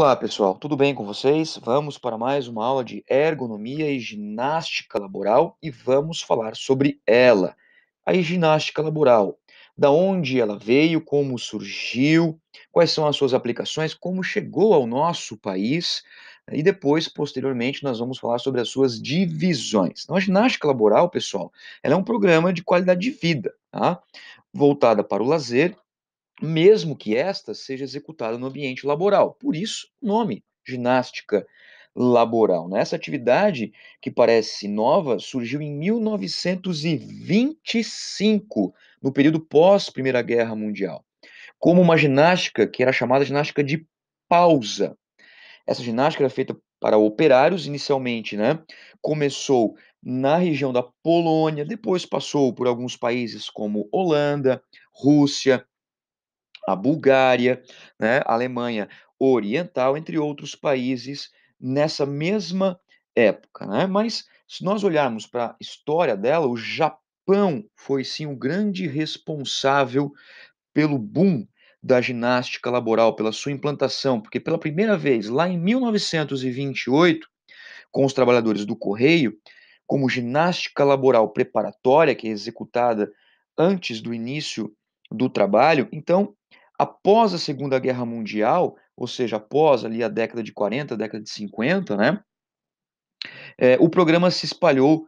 Olá, pessoal. Tudo bem com vocês? Vamos para mais uma aula de ergonomia e ginástica laboral e vamos falar sobre ela, a ginástica laboral. Da onde ela veio, como surgiu, quais são as suas aplicações, como chegou ao nosso país e depois, posteriormente, nós vamos falar sobre as suas divisões. Então, a ginástica laboral, pessoal, ela é um programa de qualidade de vida, tá? voltada para o lazer mesmo que esta seja executada no ambiente laboral. Por isso, nome, ginástica laboral. Né? Essa atividade, que parece nova, surgiu em 1925, no período pós-Primeira Guerra Mundial, como uma ginástica que era chamada ginástica de pausa. Essa ginástica era feita para operários inicialmente, né? Começou na região da Polônia, depois passou por alguns países como Holanda, Rússia, a Bulgária, né, a Alemanha Oriental, entre outros países nessa mesma época. Né? Mas se nós olharmos para a história dela, o Japão foi sim o grande responsável pelo boom da ginástica laboral, pela sua implantação, porque pela primeira vez, lá em 1928, com os trabalhadores do correio, como ginástica laboral preparatória, que é executada antes do início do trabalho, então Após a Segunda Guerra Mundial, ou seja, após ali a década de 40, década de 50, né? É, o programa se espalhou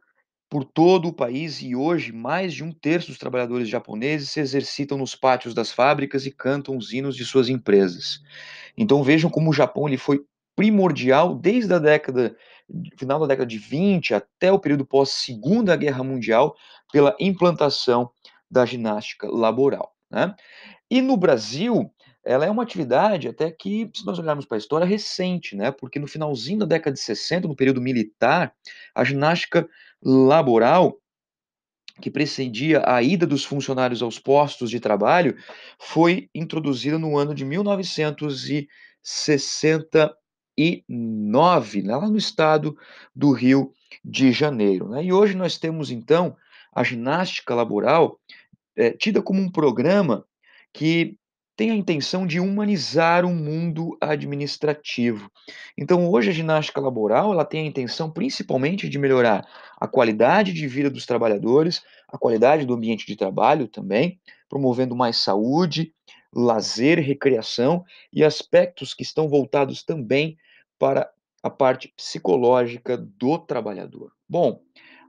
por todo o país e hoje mais de um terço dos trabalhadores japoneses se exercitam nos pátios das fábricas e cantam os hinos de suas empresas. Então vejam como o Japão ele foi primordial desde a década final da década de 20 até o período pós Segunda Guerra Mundial pela implantação da ginástica laboral. Né? E no Brasil, ela é uma atividade até que, se nós olharmos para a história, recente, né? porque no finalzinho da década de 60, no período militar, a ginástica laboral que precedia a ida dos funcionários aos postos de trabalho foi introduzida no ano de 1969, né, lá no estado do Rio de Janeiro. Né? E hoje nós temos, então, a ginástica laboral é, tida como um programa que tem a intenção de humanizar o mundo administrativo. Então, hoje a ginástica laboral ela tem a intenção principalmente de melhorar a qualidade de vida dos trabalhadores, a qualidade do ambiente de trabalho também, promovendo mais saúde, lazer, recreação e aspectos que estão voltados também para a parte psicológica do trabalhador. Bom,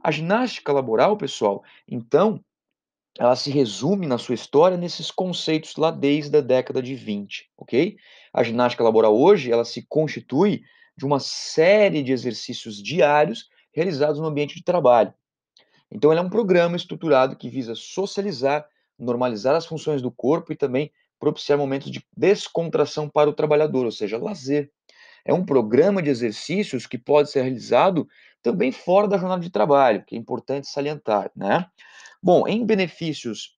a ginástica laboral, pessoal, então, ela se resume na sua história nesses conceitos lá desde a década de 20, ok? A ginástica laboral hoje, ela se constitui de uma série de exercícios diários realizados no ambiente de trabalho. Então, ela é um programa estruturado que visa socializar, normalizar as funções do corpo e também propiciar momentos de descontração para o trabalhador, ou seja, lazer. É um programa de exercícios que pode ser realizado também fora da jornada de trabalho, que é importante salientar, né? Bom, em benefícios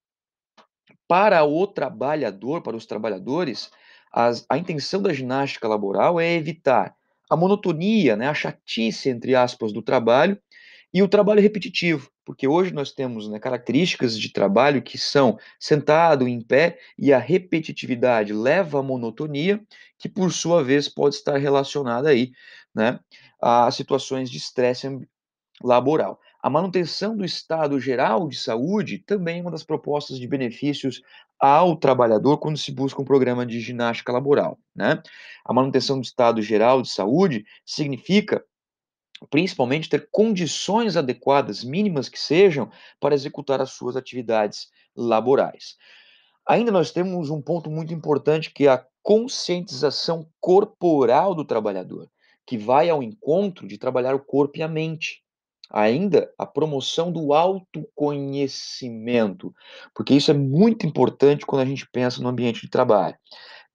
para o trabalhador, para os trabalhadores, as, a intenção da ginástica laboral é evitar a monotonia, né, a chatice, entre aspas, do trabalho e o trabalho repetitivo, porque hoje nós temos né, características de trabalho que são sentado, em pé, e a repetitividade leva à monotonia, que por sua vez pode estar relacionada aí, né, a situações de estresse laboral. A manutenção do estado geral de saúde também é uma das propostas de benefícios ao trabalhador quando se busca um programa de ginástica laboral. Né? A manutenção do estado geral de saúde significa principalmente ter condições adequadas, mínimas que sejam, para executar as suas atividades laborais. Ainda nós temos um ponto muito importante que é a conscientização corporal do trabalhador, que vai ao encontro de trabalhar o corpo e a mente ainda a promoção do autoconhecimento, porque isso é muito importante quando a gente pensa no ambiente de trabalho.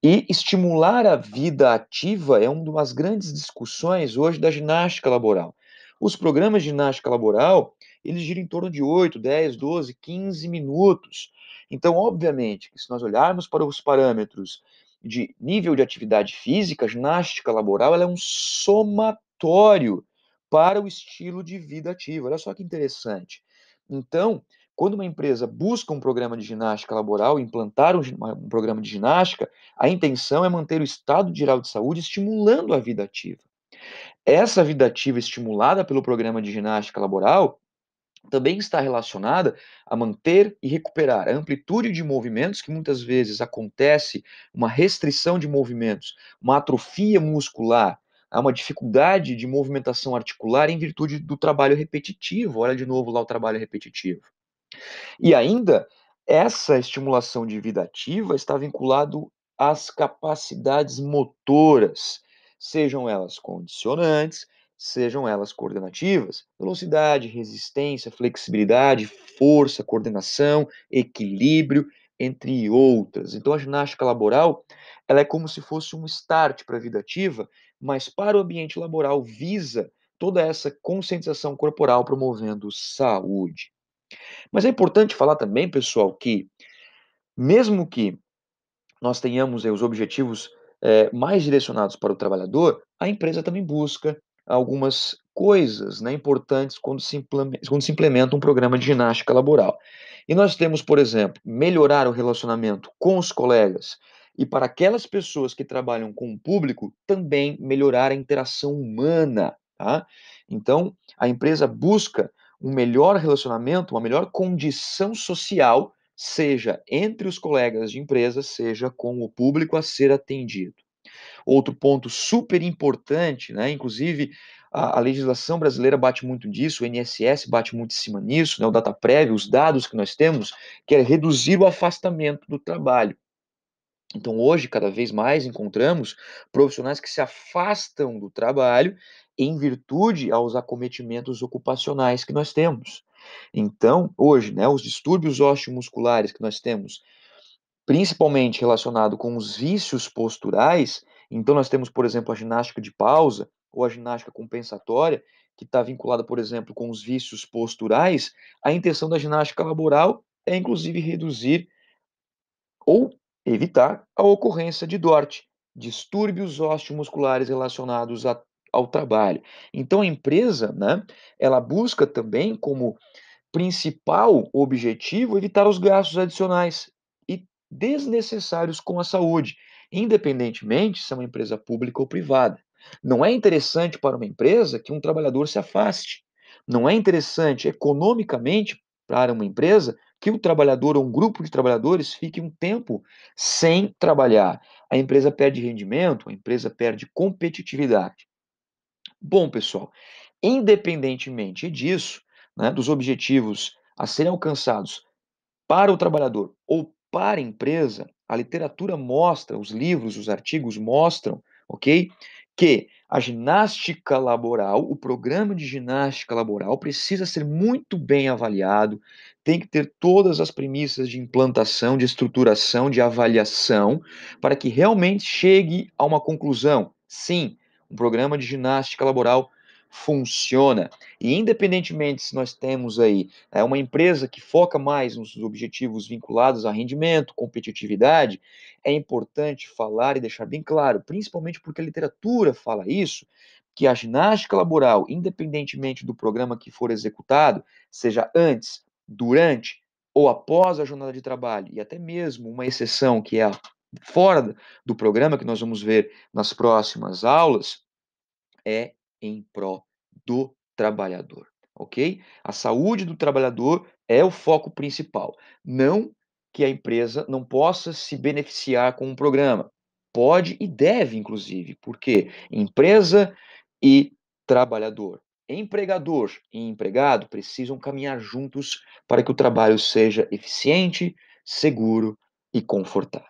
E estimular a vida ativa é uma das grandes discussões hoje da ginástica laboral. Os programas de ginástica laboral, eles giram em torno de 8, 10, 12, 15 minutos. Então, obviamente, se nós olharmos para os parâmetros de nível de atividade física, a ginástica laboral ela é um somatório para o estilo de vida ativo. Olha só que interessante. Então, quando uma empresa busca um programa de ginástica laboral, implantar um, um, programa de ginástica, a intenção é manter o estado geral de saúde estimulando a vida ativa. Essa vida ativa estimulada pelo programa de ginástica laboral também está relacionada a manter e recuperar a amplitude de movimentos, que muitas vezes acontece uma restrição de movimentos, uma atrofia muscular, há uma dificuldade de movimentação articular em virtude do trabalho repetitivo. Olha de novo lá o trabalho repetitivo. E ainda, essa estimulação de vida ativa está vinculado às capacidades motoras, sejam elas condicionantes, sejam elas coordenativas, velocidade, resistência, flexibilidade, força, coordenação, equilíbrio, entre outras. Então a ginástica laboral, ela é como se fosse um start para a vida ativa mas para o ambiente laboral visa toda essa conscientização corporal promovendo saúde. Mas é importante falar também, pessoal, que mesmo que nós tenhamos eh, os objetivos é, mais direcionados para o trabalhador, a empresa também busca algumas coisas né, importantes quando se, quando se implementa um programa de ginástica laboral. E nós temos, por exemplo, melhorar o relacionamento com os colegas, e para aquelas pessoas que trabalham com o público também melhorar a interação humana. Tá? Então, a empresa busca um melhor relacionamento, uma melhor condição social, seja entre os colegas de empresa, seja com o público a ser atendido. Outro ponto super importante, né? inclusive a, a, legislação brasileira bate muito disso, o INSS bate muito em cima nisso, né? o DataPrev, os dados que nós temos, que é reduzir o afastamento do trabalho. Então, hoje, cada vez mais encontramos profissionais que se afastam do trabalho em virtude aos acometimentos ocupacionais que nós temos. Então, hoje, né, os distúrbios osteomusculares que nós temos, principalmente relacionado com os vícios posturais, então nós temos, por exemplo, a ginástica de pausa ou a ginástica compensatória, que está vinculada, por exemplo, com os vícios posturais, a intenção da ginástica laboral é, inclusive, reduzir ou evitar a ocorrência de DORT, distúrbios osteomusculares relacionados a, ao trabalho. Então a empresa, né, ela busca também como principal objetivo evitar os gastos adicionais e desnecessários com a saúde, independentemente se é uma empresa pública ou privada. Não é interessante para uma empresa que um trabalhador se afaste. Não é interessante economicamente para uma empresa que o trabalhador ou um grupo de trabalhadores fique um tempo sem trabalhar. A empresa perde rendimento, a empresa perde competitividade. Bom, pessoal, independentemente disso, né, dos objetivos a serem alcançados para o trabalhador ou para a empresa, a literatura mostra, os livros, os artigos mostram, ok? que a ginástica laboral, o programa de ginástica laboral, precisa ser muito bem avaliado, tem que ter todas as premissas de implantação, de estruturação, de avaliação, para que realmente chegue a uma conclusão. Sim, um programa de ginástica laboral funciona. E independentemente se nós temos aí é, uma empresa que foca mais nos objetivos vinculados a rendimento, competitividade, é importante falar e deixar bem claro, principalmente porque a literatura fala isso, que a ginástica laboral, independentemente do programa que for executado, seja antes, durante ou após a jornada de trabalho, e até mesmo uma exceção que é a fora do programa que nós vamos ver nas próximas aulas, é em prol do trabalhador, ok? A saúde do trabalhador é o foco principal. Não que a empresa não possa se beneficiar com um programa. Pode e deve, inclusive, porque empresa e trabalhador, empregador e empregado precisam caminhar juntos para que o trabalho seja eficiente, seguro e confortável.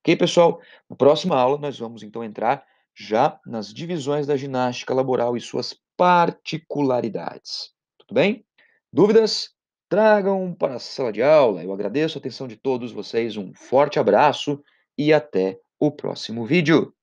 Ok, pessoal? Na próxima aula, nós vamos então entrar já nas divisões da ginástica laboral e suas particularidades. Tudo bem? Dúvidas? Tragam para a sala de aula. Eu agradeço a atenção de todos vocês, um forte abraço e até o próximo vídeo.